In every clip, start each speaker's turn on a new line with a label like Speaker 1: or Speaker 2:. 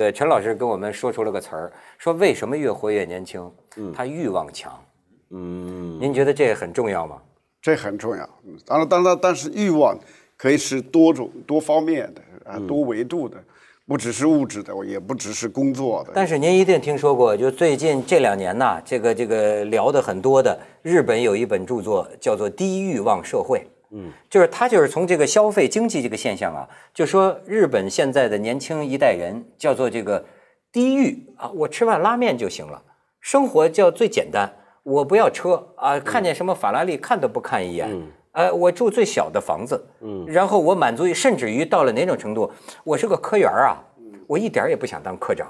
Speaker 1: 对，陈老师跟我们说出了个词儿，说为什么越活越年轻？嗯，他欲望强。
Speaker 2: 嗯，您觉得这很重要吗？这很重要。嗯，当然，当然，但是欲望可以是多种多方面的啊，多维度的，不只是物质的，也不只是工作的。
Speaker 1: 但是您一定听说过，就最近这两年呢，这个这个聊的很多的，日本有一本著作叫做《低欲望社会》。嗯，就是他，就是从这个消费经济这个现象啊，就说日本现在的年轻一代人叫做这个低欲啊，我吃碗拉面就行了，生活叫最简单，我不要车啊，看见什么法拉利看都不看一眼，哎，我住最小的房子，嗯，然后我满足于，甚至于到了哪种程度，我是个科员啊，我一点儿也不想当科长。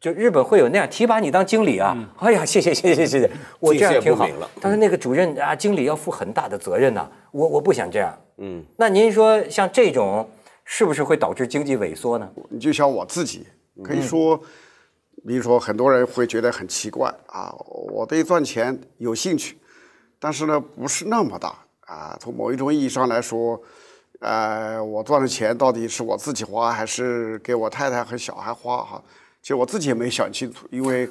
Speaker 1: 就日本会有那样提拔你当经理啊？哎呀，谢谢谢谢谢谢，我这样挺好。但是那个主任啊，经理要负很大的责任呐。我我不想这样。嗯，那
Speaker 2: 您说像这种是不是会导致经济萎缩呢？你就像我自己，可以说，比如说很多人会觉得很奇怪啊。我对赚钱有兴趣，但是呢，不是那么大啊。从某一种意义上来说，呃，我赚的钱到底是我自己花还是给我太太和小孩花？哈。就我自己也没想清楚，因为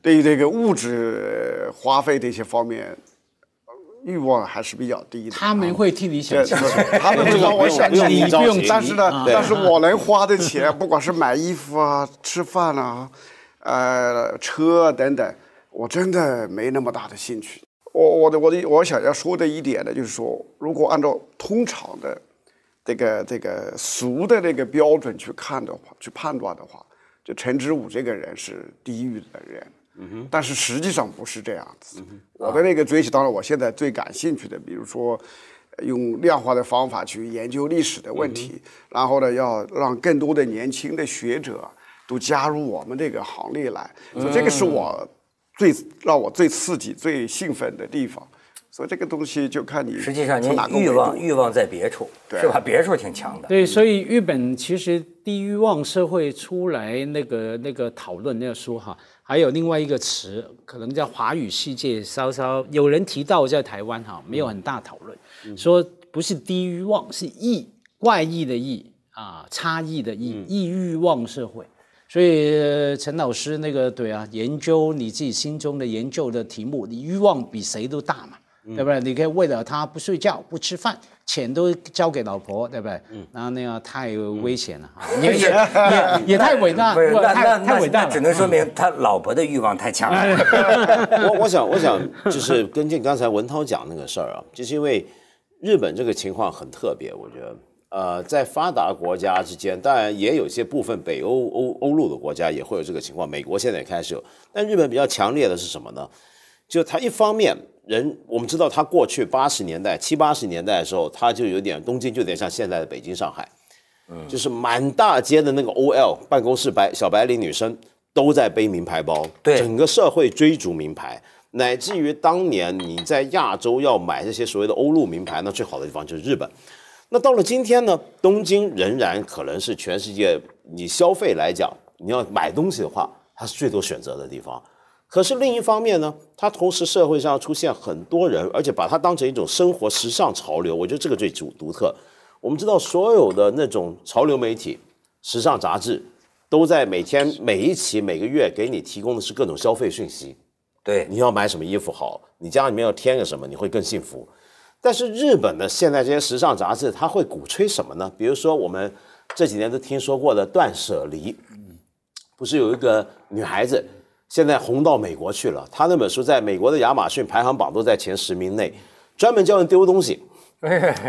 Speaker 2: 对于这个物质花费这些方面，欲望还是比较低的。他们会替你想，他们知道我想，不用，不用。但是呢，但是我能花的钱，不管是买衣服啊、吃饭啊、呃、车啊等等，我真的没那么大的兴趣。我我的我的我想要说的一点呢，就是说，如果按照通常的这个这个俗的那个标准去看的话，去判断的话。就陈之武这个人是地狱的人，嗯哼，但是实际上不是这样子。我的那个追起，当然我现在最感兴趣的，比如说用量化的方法去研究历史的问题，然后呢，要让更多的年轻的学者都加入我们这个行列来，这个是我最让我最刺激、最兴奋的地方。所以这个东西就看你。实际上，您欲望欲望在别处，是吧？别处挺强的。
Speaker 3: 对，所以日本其实低欲望社会出来那个那个讨论，那个书哈，还有另外一个词，可能在华语世界稍稍有人提到，在台湾哈，没有很大讨论，说不是低欲望，是异怪异的异啊，差异的异异欲望社会。所以陈老师那个对啊，研究你自己心中的研究的题目，你欲望比谁都大嘛。对不对？你可以为了他不睡觉、不吃饭，钱都交给老婆，对不对？嗯。然那样太危险了，也也 也太伟大。不是，那那只
Speaker 1: 能说明他老婆的欲望太强
Speaker 4: 了。我我想我想就是跟进刚才文涛讲那个事儿啊，就是因为日本这个情况很特别，我觉得，呃，在发达国家之间，当然也有些部分北欧欧欧陆的国家也会有这个情况，美国现在也开始有，但日本比较强烈的是什么呢？就他一方面。人，我们知道他过去八十年代、七八十年代的时候，他就有点东京，就有点像现在的北京、上海，嗯，就是满大街的那个 OL 办公室白小白领女生都在背名牌包，对，整个社会追逐名牌，乃至于当年你在亚洲要买这些所谓的欧陆名牌，那最好的地方就是日本。那到了今天呢，东京仍然可能是全世界你消费来讲，你要买东西的话，它是最多选择的地方。可是另一方面呢，它同时社会上出现很多人，而且把它当成一种生活时尚潮流。我觉得这个最独独特。我们知道所有的那种潮流媒体、时尚杂志，都在每天每一期、每个月给你提供的是各种消费讯息。对，你要买什么衣服好，你家里面要添个什么，你会更幸福。但是日本的现在这些时尚杂志，它会鼓吹什么呢？比如说我们这几年都听说过的断舍离。嗯，不是有一个女孩子？现在红到美国去了，他那本书在美国的亚马逊排行榜都在前十名内。专门教人丢东西，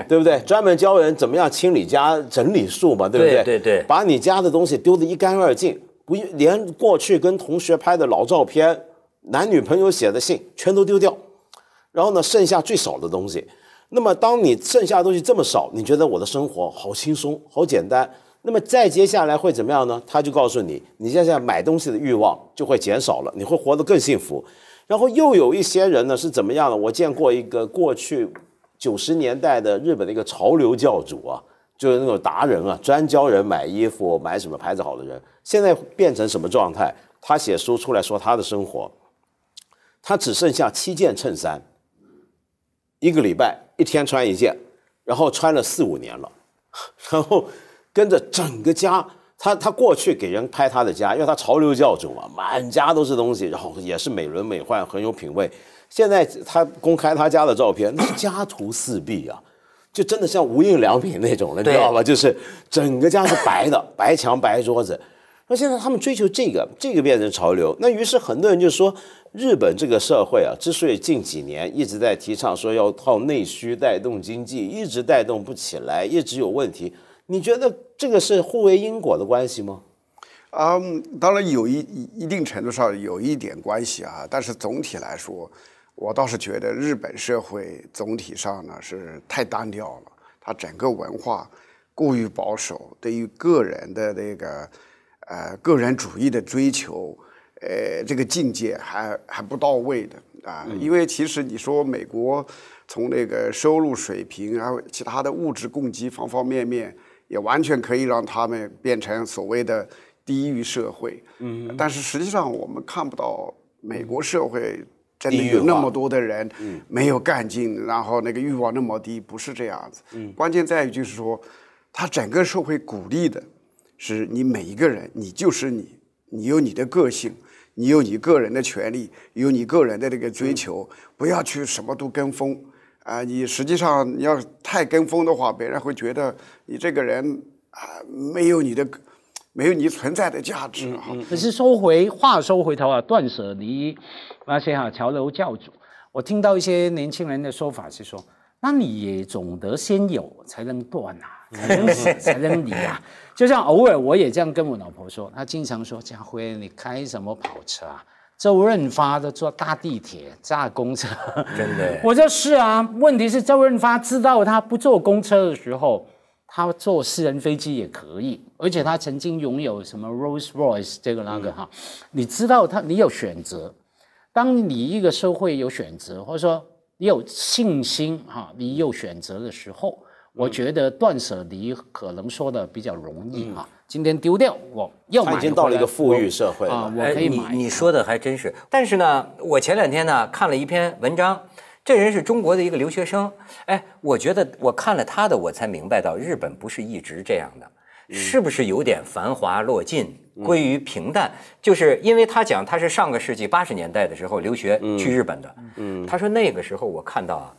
Speaker 4: 对不对？专门教人怎么样清理家、整理术嘛，对不对？对对。把你家的东西丢得一干二净，不连过去跟同学拍的老照片、男女朋友写的信全都丢掉，然后呢，剩下最少的东西。那么，当你剩下的东西这么少，你觉得我的生活好轻松、好简单。那么再接下来会怎么样呢？他就告诉你，你现在买东西的欲望就会减少了，你会活得更幸福。然后又有一些人呢，是怎么样的？我见过一个过去九十年代的日本的一个潮流教主啊，就是那种达人啊，专教人买衣服，买什么牌子好的人。现在变成什么状态？他写书出来说他的生活，他只剩下七件衬衫，一个礼拜一天穿一件，然后穿了四五年了，然后。跟着整个家，他他过去给人拍他的家，因为他潮流教主嘛，满家都是东西，然后也是美轮美奂，很有品味。现在他公开他家的照片，那是家徒四壁啊，就真的像无印良品那种了，你知道吧？就是整个家是白的，白墙白桌子。那现在他们追求这个，这个变成潮流，那于是很多人就说，日本这个社会啊，之所以近几年一直在提倡说要靠内需带动经济，一直带动不起来，一
Speaker 2: 直有问题。你觉得这个是互为因果的关系吗？啊，当然有一一定程度上有一点关系啊，但是总体来说，我倒是觉得日本社会总体上呢是太单调了，它整个文化过于保守，对于个人的那个，呃，个人主义的追求，呃，这个境界还还不到位的啊，因为其实你说美国，从那个收入水平，然后其他的物质供给方方面面。也完全可以让他们变成所谓的低欲社会，嗯，但是实际上我们看不到美国社会真的有那么多的人，嗯，没有干劲，然后那个欲望那么低，不是这样子，嗯，关键在于就是说，他整个社会鼓励的是你每一个人，你就是你，你有你的个性，你有你个人的权利，有你个人的这个追求，不要去什么都跟风。啊，你实际上你要太跟风的话，别人会觉得你这个人啊，没有你的，没有你存在的价值可
Speaker 3: 是说回话说回头啊，断舍离那些哈，潮流教主，我听到一些年轻人的说法是说，那你也总得先有才能断啊，
Speaker 2: 才能舍才能离啊。
Speaker 3: 就像偶尔我也这样跟我老婆说，她经常说家辉，你开什么跑车啊？周润发都坐大地铁、炸公车，真的。我说是啊，问题是周润发知道他不坐公车的时候，他坐私人飞机也可以，而且他曾经拥有什么 Rolls Royce 这个那个哈。你知道他，你有选择。当你一个社会有选择，或者说你有信心哈，你有选择的时候。我觉得断舍离可能说的比较容易啊。今天丢掉，我要买。已经到了一个富
Speaker 1: 裕社会了，我可以买。你说的还真是，但是呢，我前两天呢看了一篇文章，这人是中国的一个留学生。哎，我觉得我看了他的，我才明白到日本不是一直这样的，是不是有点繁华落尽归于平淡？就是因为他讲他是上个世纪八十年代的时候留学去日本的，他说那个时候我看到。啊，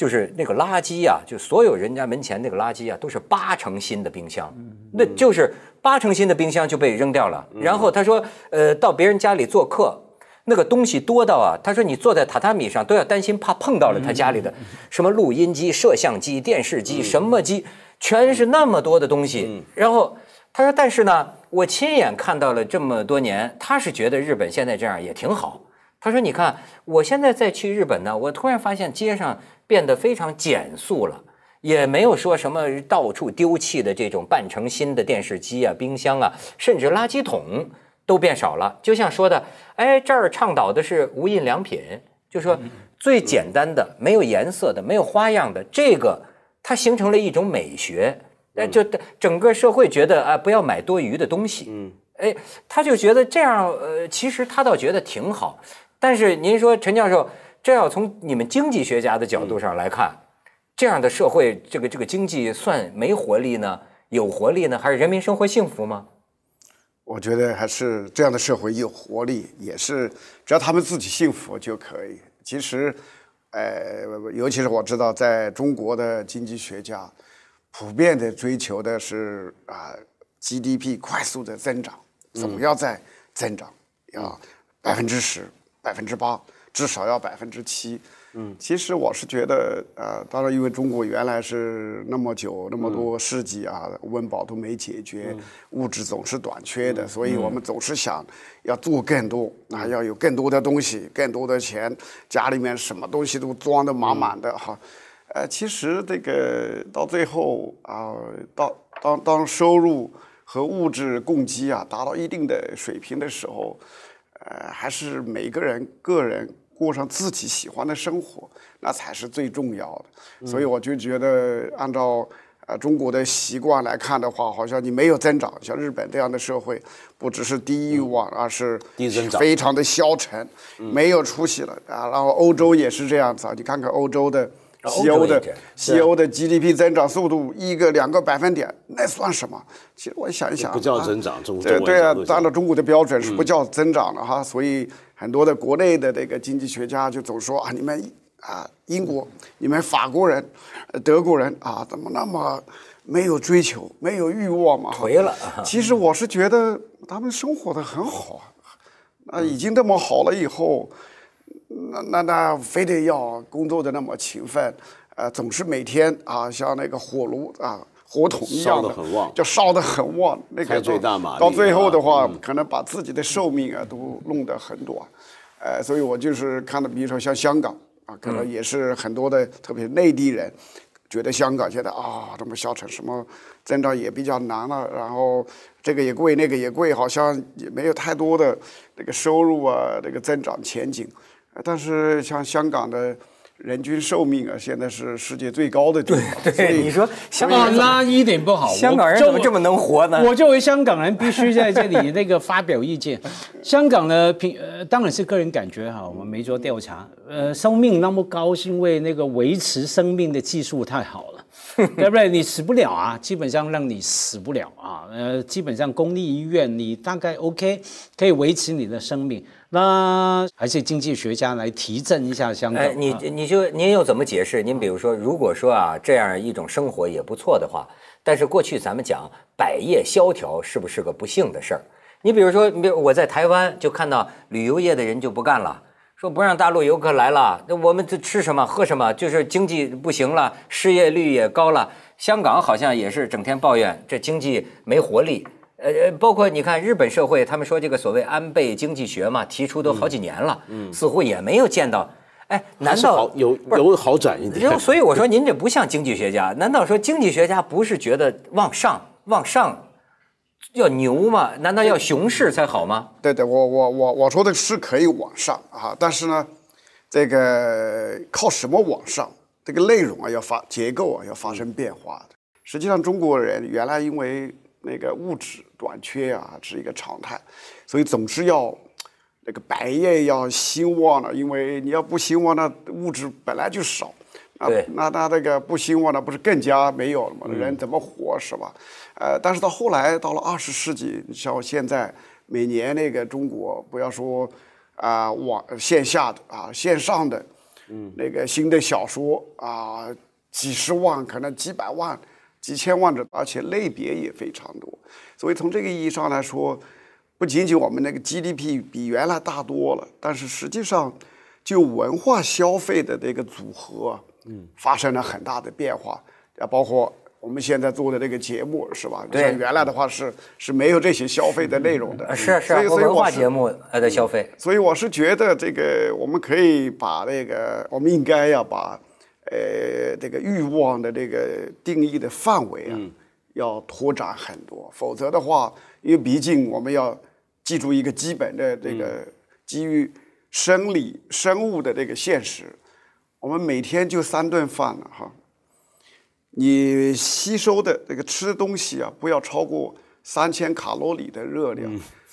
Speaker 1: 就是那个垃圾啊，就所有人家门前那个垃圾啊，都是八成新的冰箱，那就是八成新的冰箱就被扔掉了。然后他说，呃，到别人家里做客，那个东西多到啊，他说你坐在榻榻米上都要担心怕碰到了他家里的什么录音机、摄像机、电视机什么机，全是那么多的东西。然后他说，但是呢，我亲眼看到了这么多年，他是觉得日本现在这样也挺好。他说：“你看，我现在再去日本呢，我突然发现街上变得非常简素了，也没有说什么到处丢弃的这种半成新的电视机啊、冰箱啊，甚至垃圾桶都变少了。就像说的，哎，这儿倡导的是无印良品，就说最简单的、没有颜色的、没有花样的这个，它形成了一种美学。哎，就整个社会觉得啊，不要买多余的东西。嗯，哎，他就觉得这样，呃，其实他倒觉得挺好。”但是您说陈教授，这要从你们经济学家的角度上来看，这样的社会，这个这个经济算没活力呢？有活力呢？还是人民生活幸福吗？
Speaker 2: 我觉得还是这样的社会有活力，也是只要他们自己幸福就可以。其实，呃，尤其是我知道在中国的经济学家，普遍的追求的是啊 GDP 快速的增长，总要在增长，要百分之十。百分之八，至少要百分之七。嗯，其实我是觉得，呃，当然，因为中国原来是那么久那么多世纪啊，温饱都没解决，物质总是短缺的，所以我们总是想要做更多，啊，要有更多的东西，更多的钱，家里面什么东西都装得满满的哈。呃，其实这个到最后啊，到当当收入和物质供给啊达到一定的水平的时候。呃，还是每个人个人过上自己喜欢的生活，那才是最重要的。所以我就觉得，按照呃中国的习惯来看的话，好像你没有增长。像日本这样的社会，不只是低欲望，而是低增长，非常的消沉，没有出息了啊。然后欧洲也是这样子啊，你看看欧洲的。西欧的西欧的 GDP 增长速度一个两个百分点，那算什么？其实我想一想，不叫增
Speaker 4: 长，中对对啊，按照
Speaker 2: 中国的标准是不叫增长的哈。所以很多的国内的那个经济学家就总说啊，你们啊，英国、你们法国人、德国人啊，怎么那么没有追求、没有欲望嘛？颓了。其实我是觉得他们生活的很好，啊，已经这么好了以后。那那那非得要工作的那么勤奋，呃，总是每天啊，像那个火炉啊、火桶一样的，就烧得很旺，那最大到最后的话，可能把自己的寿命啊都弄得很短，呃，所以我就是看到，比如说像香港啊，可能也是很多的，特别是内地人，觉得香港现在啊这么消沉，什么增长也比较难了，然后这个也贵，那个也贵，好像也没有太多的那个收入啊，那个增长前景。但是像香港的人均寿命啊，现在是世界最高的。对对，你说香港那一点不好。香港人怎么这么能活呢？我作为
Speaker 3: 香港人，必须在这里
Speaker 2: 那个发表意
Speaker 3: 见。香港的平，呃，当然是个人感觉哈，我们没做调查。呃，寿命那么高，是因为那个维持生命的技术太好了。要 不然你死不了啊，基本上让你死不了啊，呃，基本上公立医院你大概 OK，可以维持你的生命。那还是经济学家来提振一下香港。你
Speaker 1: 你就您又怎么解释？您比如说，如果说啊这样一种生活也不错的话，但是过去咱们讲百业萧条是不是个不幸的事儿？你比如说，比如我在台湾就看到旅游业的人就不干了。说不让大陆游客来了，那我们这吃什么喝什么，就是经济不行了，失业率也高了。香港好像也是整天抱怨这经济没活力，呃呃，包括你看日本社会，他们说这个所谓安倍经济学嘛，提出都好几年了，似乎也没有见到。哎，难道有有好转一点？所以我说您这不像经济学家，难道说经济学家不是觉得往上往上？要牛嘛？难道要熊市才好吗？
Speaker 2: 对对，我我我我说的是可以往上啊，但是呢，这个靠什么往上？这个内容啊要发，结构啊要发生变化的。实际上，中国人原来因为那个物质短缺啊是一个常态，所以总是要那个百业要兴旺了，因为你要不兴旺，那物质本来就少啊，那那那个不兴旺，那不是更加没有了吗？人怎么活是吧？呃，但是到后来，到了二十世纪，像现在每年那个中国，不要说啊网线下的啊线上的，嗯，那个新的小说啊，几十万，可能几百万、几千万的，而且类别也非常多。所以从这个意义上来说，不仅仅我们那个 GDP 比原来大多了，但是实际上就文化消费的那个组合，嗯，发生了很大的变化，啊，包括。我们现在做的这个节目是吧？对，原来的话是是没有这些消费的内容的，是是文化节目呃的消费。所以我是觉得这个我们可以把那个，我们应该要把呃这个欲望的这个定义的范围啊，要拓展很多。否则的话，因为毕竟我们要记住一个基本的这个基于生理生物的这个现实，我们每天就三顿饭了哈。你吸收的这个吃东西啊，不要超过三千卡路里的热量，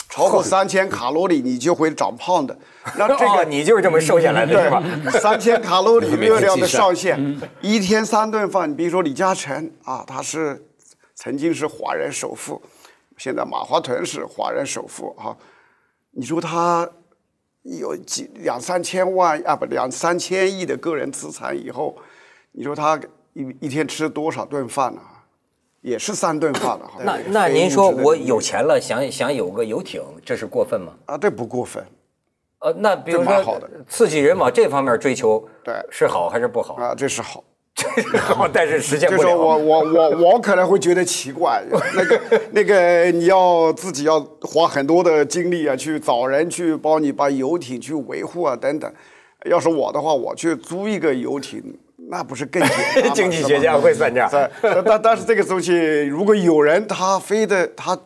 Speaker 2: 超过 三千卡路里，你就会长胖的。那这个你就是这么瘦下来的，对吧？三千卡路里热量的上限，一天三顿饭。比如说李嘉诚啊，他是曾经是华人首富，现在马化腾是华人首富啊。你说他有几两三千万啊？不，两三千亿的个人资产以后，你说他？一一天吃多少顿饭呢？也是三顿饭了。那那您说我有
Speaker 1: 钱了，想想有个游艇，这是过分吗？啊，这不过分。
Speaker 2: 呃，那比如说
Speaker 1: 刺激人往这方面追求，对，
Speaker 2: 是好还是不好？啊，这是好，这是好。但是时间就是我 我我我可能会觉得奇怪，那个 那个你要自己要花很多的精力啊，去找人去帮你把游艇去维护啊等等。要是我的话，我去租一个游艇。那不是更 经济学家会算账。但但是这个东西，如果有人他非得他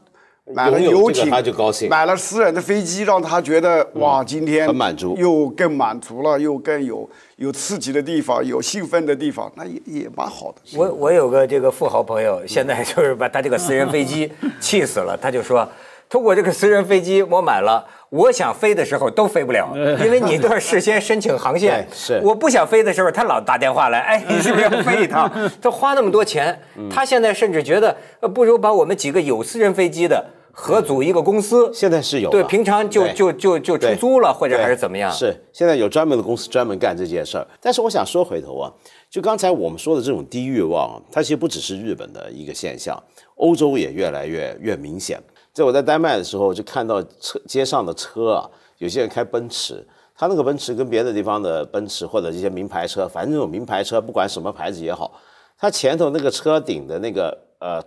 Speaker 2: 买了游艇，他就高兴；买了私人的飞机，让他觉得哇，今天很满足，又更满足了，又更有有刺激的地方，有兴奋的地方，那也也蛮好的。
Speaker 1: 我我有个这个富豪朋友，现在就是把他这个私人飞机气死了，他就说。通过这个私人飞机，我买了。我想飞的时候都飞不了，因为你都要事先申请航线。是，我不想飞的时候，他老打电话来，哎，你是不是要飞一趟？他花那么多钱，他现在甚至觉得，不如把我们几个有私人飞机的合组一个公司。现在是有对，平常就就就就出租了，或者还是怎么样？是，
Speaker 4: 现在有专门的公司专门干这件事儿。但是我想说，回头啊，就刚才我们说的这种低欲望，它其实不只是日本的一个现象，欧洲也越来越越明显。在我在丹麦的时候，就看到车街上的车啊，有些人开奔驰，他那个奔驰跟别的地方的奔驰或者一些名牌车，反正那种名牌车不管什么牌子也好，它前头那个车顶的那个呃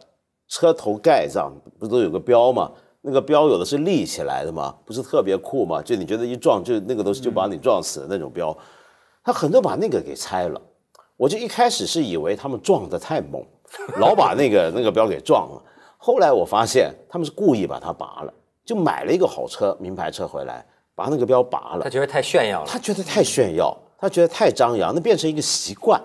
Speaker 4: 车头盖上不都有个标吗？那个标有的是立起来的吗？不是特别酷吗？就你觉得一撞就那个东西就把你撞死的那种标，他很多把那个给拆了，我就一开始是以为他们撞得太猛，老把那个那个标给撞了。后来我发现他们是故意把它拔了，就买了一个好车、名牌车回来，把那个标拔了。他觉得太炫耀了。他觉得太炫耀，他觉得太张扬，那变成一个习惯，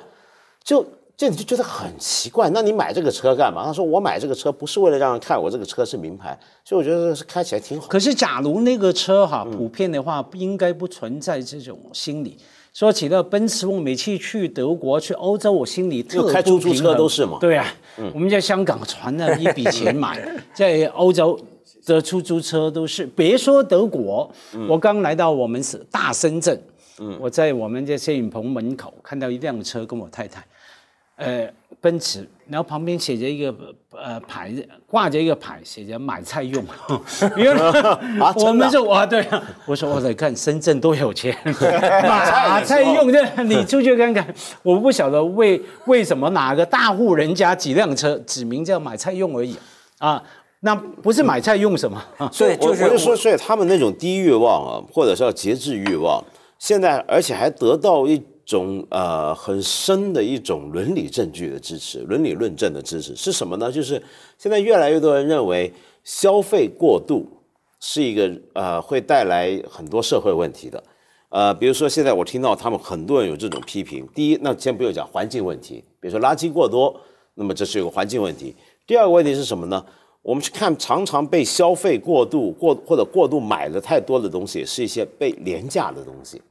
Speaker 4: 就这你就觉得很奇怪。那你买这个车干嘛？他说我买这个车不是为了让人看我这个车是名牌，所以我觉得是开起来挺好。可是假如
Speaker 3: 那个车哈普遍的话，不应该不存在这种心理。说起了奔驰，我每次去德国、去欧洲，我心里特开出租车都是嘛？对呀，我们在香港存了一笔钱买，在欧洲的出租车都是。别说德国，我刚来到我们是大深圳，我在我们这摄影棚门口看到一辆车，跟我太太，呃，奔驰，然后旁边写着一个。呃，牌子挂着一个牌，写着“买菜用”，因为我们是我对啊，我说我在看深圳多有钱，买菜用这，你出去看看，我不晓得为为什么哪个大户人家几辆车，指明叫买菜用而已啊，那不是买菜用什么？所以我就说，
Speaker 4: 所以他们那种低欲望啊，或者要节制欲望，现在而且还得到一。种呃很深的一种伦理证据的支持，伦理论证的支持是什么呢？就是现在越来越多人认为消费过度是一个呃会带来很多社会问题的，呃，比如说现在我听到他们很多人有这种批评。第一，那先不用讲环境问题，比如说垃圾过多，那么这是一个环境问题。第二个问题是什么呢？我们去看常常被消费过度过或者过度买了太多的东西，是一些被廉价的东西。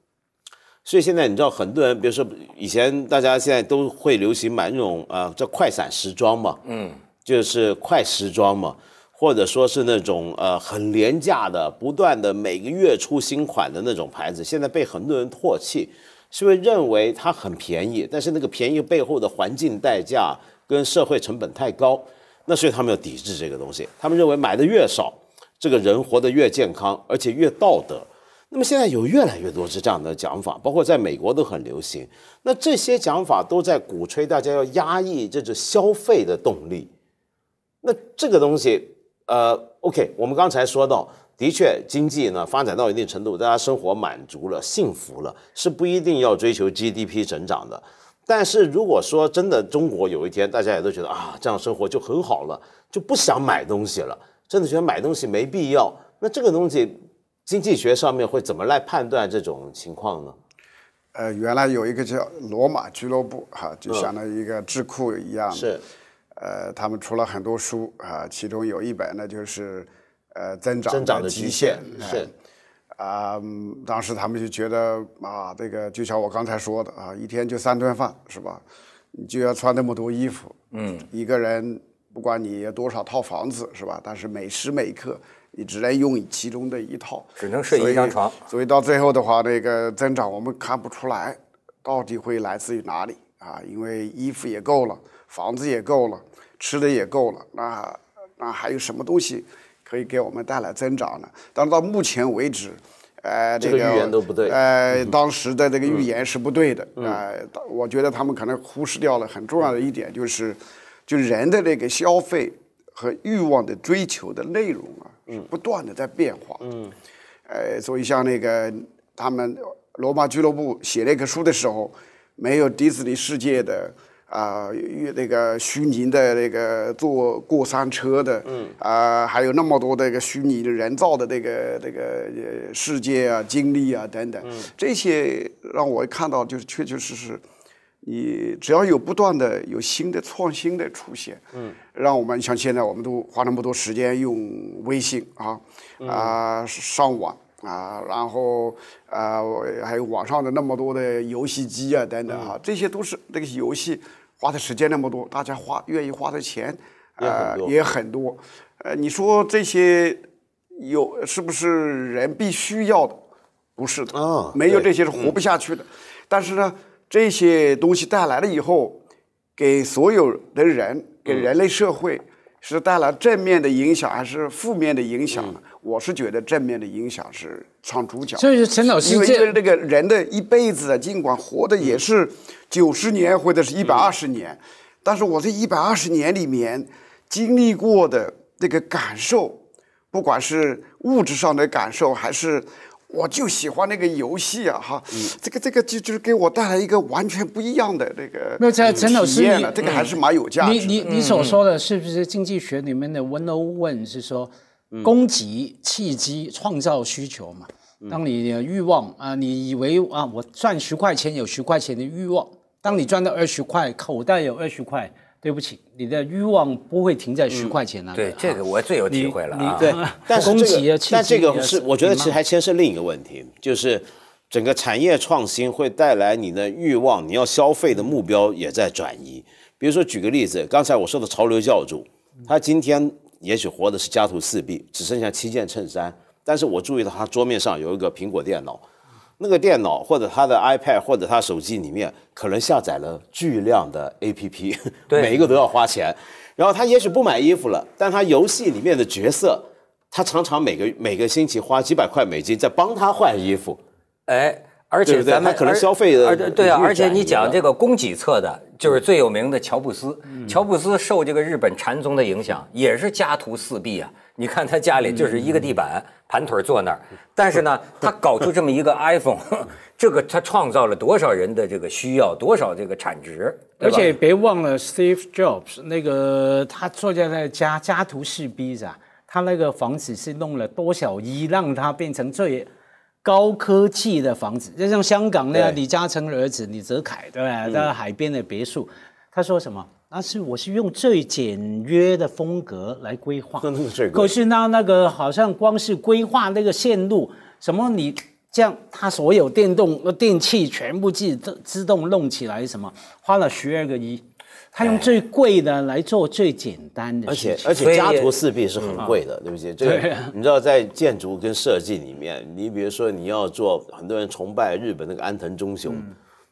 Speaker 4: 所以现在你知道很多人，比如说以前大家现在都会流行买那种啊叫快闪时装嘛，嗯，就是快时装嘛，或者说是那种呃很廉价的、不断的每个月出新款的那种牌子，现在被很多人唾弃，是因为认为它很便宜，但是那个便宜背后的环境代价跟社会成本太高，那所以他们要抵制这个东西，他们认为买的越少，这个人活得越健康，而且越道德。那么现在有越来越多是这样的讲法，包括在美国都很流行。那这些讲法都在鼓吹大家要压抑这种消费的动力。那这个东西，呃，OK，我们刚才说到，的确经济呢发展到一定程度，大家生活满足了、幸福了，是不一定要追求 GDP 增长的。但是如果说真的中国有一天大家也都觉得啊，这样生活就很好了，就不想买东西了，真的觉得买东西没必要，那这个东西。经济学上面会怎么来判断这种情况呢？
Speaker 2: 呃，原来有一个叫罗马俱乐部，哈，就相当于一个智库一样的，呃，他们出了很多书啊，其中有一本呢就是，呃，增长增长的极限是，啊，当时他们就觉得啊，这个就像我刚才说的啊，一天就三顿饭是吧？你就要穿那么多衣服，嗯，一个人不管你有多少套房子是吧？但是每时每刻。你只能用其中的一套，只能睡一张床，所以到最后的话，那个增长我们看不出来，到底会来自于哪里啊？因为衣服也够了，房子也够了，吃的也够了，那那还有什么东西可以给我们带来增长呢？但到目前为止，呃，这个预言都不对，呃，当时的这个预言是不对的呃，我觉得他们可能忽视掉了很重要的一点，就是就人的那个消费和欲望的追求的内容啊。是不断的在变化，嗯，呃，所以像那个他们罗马俱乐部写那本书的时候，没有迪士尼世界的啊，那个虚拟的那个坐过山车的，嗯，啊，还有那么多的一个虚拟的人造的那个那个世界啊，经历啊等等，这些让我看到就是确确实实。你只要有不断的有新的创新的出现，嗯，让我们像现在我们都花那么多时间用微信啊啊上网啊，然后啊还有网上的那么多的游戏机啊等等啊，这些都是这个游戏花的时间那么多，大家花愿意花的钱啊也很多，呃，你说这些有是不是人必须要的？不是的，啊，没有这些是活不下去的，但是呢。这些东西带来了以后，给所有的人，给人类社会是带来正面的影响还是负面的影响呢？我是觉得正面的影响是唱主角。所以，陈老师，因为这个人的一辈子尽管活的也是九十年或者是一百二十年，但是我这一百二十年里面经历过的这个感受，不管是物质上的感受还是。我就喜欢那个游戏啊，哈，这个这个就就是给我带来一个完全不一样的那个体验了，这个还是蛮有价值的。你你你所说
Speaker 3: 的是不是经济学里面的 one o one 是说供给契机创造需求嘛？当你的欲望啊，你以为啊，我赚十块钱有十块钱的欲望，当你赚到二十块，口袋有二十块。对不起，你的欲望不会
Speaker 4: 停在十块钱那、里。对这个我最有体会了啊！对，但这个但这个是我觉得其实还牵涉另一个问题，就是整个产业创新会带来你的欲望，你要消费的目标也在转移。比如说举个例子，刚才我说的潮流教主，他今天也许活的是家徒四壁，只剩下七件衬衫，但是我注意到他桌面上有一个苹果电脑。那个电脑或者他的 iPad 或者他手机里面可能下载了巨量的 APP，每一个都要花钱。然后他也许不买衣服了，但他游戏里面的角色，他常常每个每个星期花几百块美金在帮他换衣服。哎，而且咱们可能消费的对啊，而且你讲这
Speaker 1: 个供给侧的。就是最有名的乔布斯，乔布斯受这个日本禅宗的影响，也是家徒四壁啊。你看他家里就是一个地板，盘腿坐那儿。但是呢，他搞出这么一个 iPhone，这个他创造了多少人的这个需要，多少这个产值。而且
Speaker 3: 别忘了 Steve Jobs 那个，他坐在那家家徒四壁是吧？他那个房子是弄了多少亿，让他变成最。高科技的房子，就像香港那个李嘉诚儿子李泽楷，对吧？那个海边的别墅，他说什么？那是我是用最简约的风格来规划，可是那那个好像光是规划那个线路，什么你这样，他所有电动电器全部自自动弄起来，什么花了十二个亿。他用最贵的来做最简单的，而且而且家徒四壁是很贵
Speaker 4: 的，对不对？这个你知道，在建筑跟设计里面，你比如说你要做，很多人崇拜日本那个安藤忠雄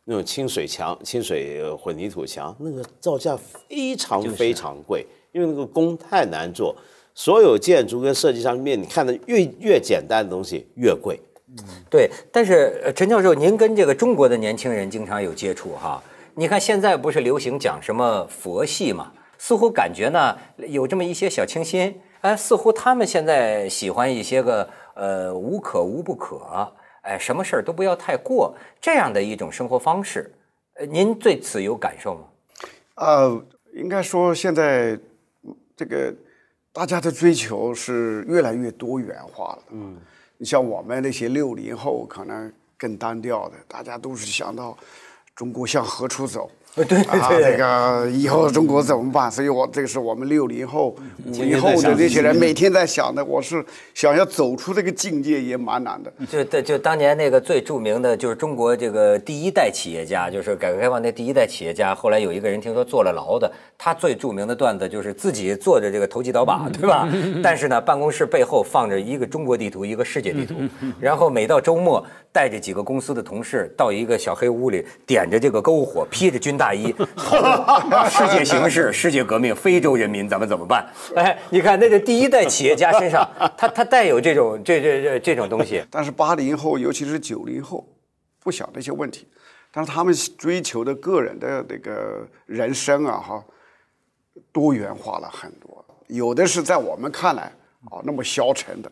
Speaker 4: 那种清水墙、清水混凝土墙，那个造价非常非常贵，因为那个工太难做。所有建筑跟设计上面，你看的越越简单的东西越贵，
Speaker 1: 嗯，对。但是陈教授，您跟这个中国的年轻人经常有接触哈？你看，现在不是流行讲什么佛系嘛？似乎感觉呢有这么一些小清新。哎，似乎他们现在喜欢一些个呃无可无不可，哎，什么事儿都不要太过这样的一种生活方式。呃，您对此有感受吗？
Speaker 2: 呃，应该说现在这个大家的追求是越来越多元化了。嗯，你像我们那些六零后，可能更单调的，大家都是想到。中国向何处走？对对对，那个以后中国怎么办？所以，我这个是我们六零后、五零后的这些人每天在想的。我是想要走出这个境界，也蛮难的。
Speaker 1: 就对，就当年那个最著名的，就是中国这个第一代企业家，就是改革开放那第一代企业家。后来有一个人听说坐了牢的，他最著名的段子就是自己坐着这个投机倒把，对吧？但是呢，办公室背后放着一个中国地图，一个世界地图。然后每到周末，带着几个公司的同事到一个小黑屋里，点着这个篝火，披着军大。大衣，世界形势，世界革命，非洲人民，咱们怎么办？哎，你看，那个第一代企业家身上，他他带有这种这这这这种东西。
Speaker 2: 但是八零后，尤其是九零后，不想这些问题，但是他们追求的个人的那个人生啊，哈，多元化了很多，有的是在我们看来啊那么消沉的。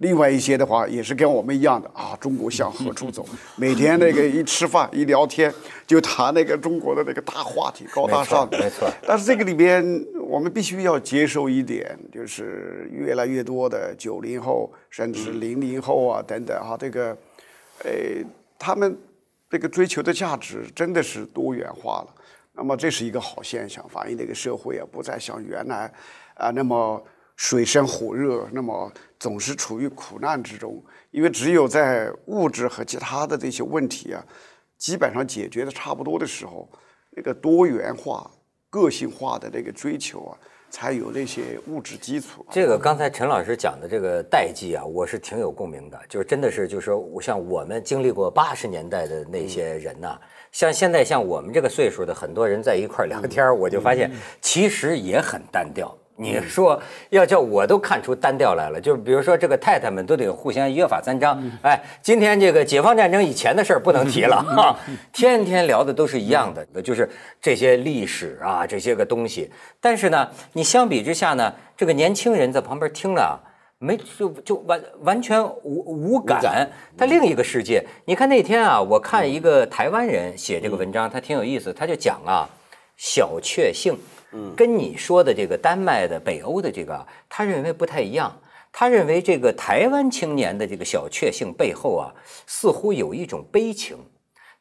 Speaker 2: 另外一些的话也是跟我们一样的啊，中国向何处走？每天那个一吃饭一聊天就谈那个中国的那个大话题，高大上。没错。但是这个里边我们必须要接受一点，就是越来越多的九零后，甚至是零零后啊等等啊，这个，呃，他们这个追求的价值真的是多元化了。那么这是一个好现象，反映这个社会啊，不再像原来啊那么水深火热，那么。总是处于苦难之中，因为只有在物质和其他的这些问题啊，基本上解决的差不多的时候，那个多元化、个性化的那个追求啊，才有那些物质基础。
Speaker 1: 这个刚才陈老师讲的这个代际啊，我是挺有共鸣的，就是真的是，就是说，像我们经历过八十年代的那些人呐，像现在像我们这个岁数的很多人在一块儿聊天儿，我就发现其实也很单调。你说要叫我都看出单调来了，就是比如说这个太太们都得互相约法三章，哎，今天这个解放战争以前的事儿不能提了哈，天天聊的都是一样的，就是这些历史啊这些个东西。但是呢，你相比之下呢，这个年轻人在旁边听了，没就就完完全无无感，他另一个世界。你看那天啊，我看一个台湾人写这个文章，他挺有意思，他就讲啊，小确幸。跟你说的这个丹麦的北欧的这个，他认为不太一样。他认为这个台湾青年的这个小确幸背后啊，似乎有一种悲情。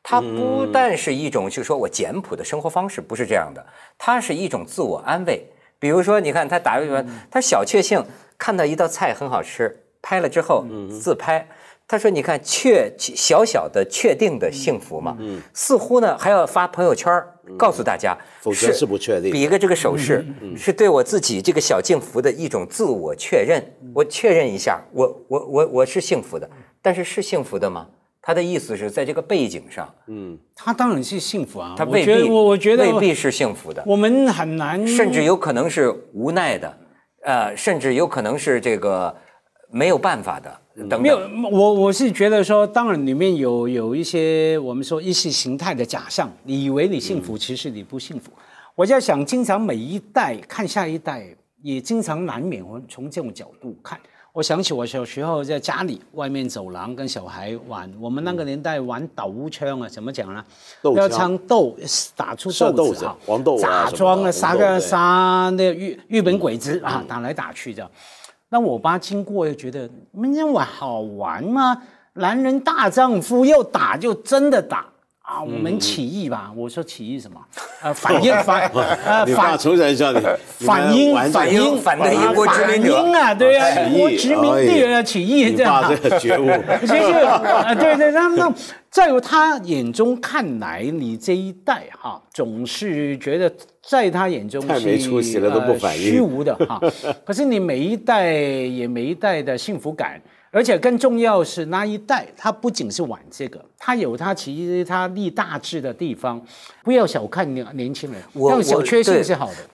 Speaker 1: 他不但是一种，就是说我简朴的生活方式不是这样的，它是一种自我安慰。比如说，你看他打个比方，他小确幸看到一道菜很好吃，拍了之后自拍。他说：“你看，确小小的确定的幸福嘛，似乎呢还要发朋友圈告诉大家，否则是不确定。比一个这个手势，是对我自己这个小幸福的一种自我确认。我确认一下，我我我我是幸福的，但是是幸福的吗？他的意思是在这个背景上，嗯，他当然是幸福啊。他未必，我我觉得未必是幸福的。我
Speaker 3: 们很难，甚至有可
Speaker 1: 能是无奈的，呃，甚至有可能是这个没有办法的。”没有，
Speaker 3: 我我是觉得说，当然里面有有一些我们说意识形态的假象，你以为你幸福，其实你不幸福。我在想，经常每一代看下一代，也经常难免我从这种角度看。我想起我小时候在家里外面走廊跟小孩玩，我们那个年代玩斗枪啊，怎么讲呢？要枪斗
Speaker 4: 打出豆子啊，假装
Speaker 3: 啊杀个杀那日日本鬼子啊，打来打去的。那我爸经过又觉得，明天晚好玩吗？男人大丈夫要打就真的打。啊，我们起义吧！我说起义什么？
Speaker 4: 呃，反应 反，呃，反应。你叫你。反应，反应，反的很。反应啊，对呀。英国殖民地人起义这样。你这个觉悟。就是，
Speaker 3: 对对，那那在他眼中看来，你这一代哈，总是觉得，在他眼中太没出息了，都不反应，虚无的哈。可是你每一代也每一代的幸福感。而且更重要是那一代，他不仅是玩这个，他有他其实他立大志的地方，不要小看年年轻人，让小缺陷是好的。